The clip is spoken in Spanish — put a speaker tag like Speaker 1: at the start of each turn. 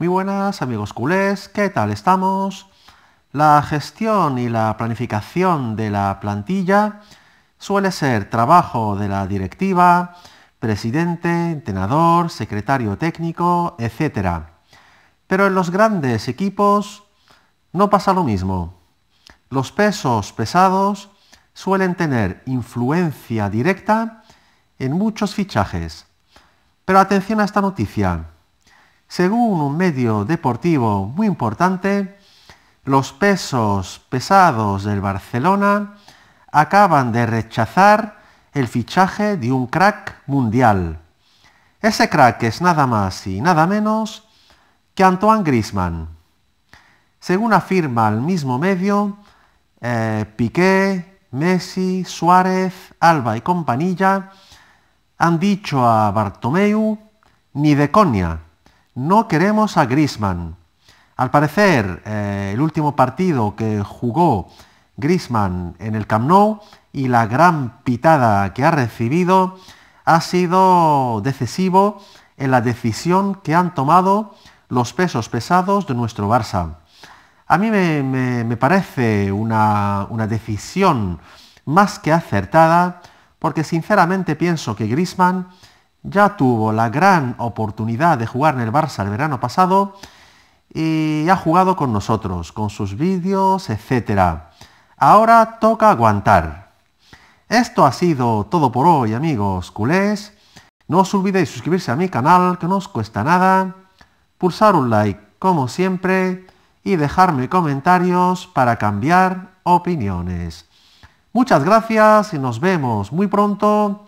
Speaker 1: Muy buenas amigos culés, ¿qué tal estamos? La gestión y la planificación de la plantilla suele ser trabajo de la directiva, presidente, entrenador, secretario técnico, etc. Pero en los grandes equipos no pasa lo mismo. Los pesos pesados suelen tener influencia directa en muchos fichajes. Pero atención a esta noticia. Según un medio deportivo muy importante, los pesos pesados del Barcelona acaban de rechazar el fichaje de un crack mundial. Ese crack es nada más y nada menos que Antoine Grisman. Según afirma el mismo medio, eh, Piqué, Messi, Suárez, Alba y compañía han dicho a Bartomeu, ni de coña, no queremos a Grisman. Al parecer, eh, el último partido que jugó Grisman en el Camp Nou y la gran pitada que ha recibido ha sido decisivo en la decisión que han tomado los pesos pesados de nuestro Barça. A mí me, me, parece una, una decisión más que acertada porque sinceramente pienso que Grisman ya tuvo la gran oportunidad de jugar en el Barça el verano pasado y ha jugado con nosotros, con sus vídeos, etc. Ahora toca aguantar. Esto ha sido todo por hoy, amigos culés. No os olvidéis suscribirse a mi canal, que no os cuesta nada, pulsar un like, como siempre, y dejarme comentarios para cambiar opiniones. Muchas gracias y nos vemos muy pronto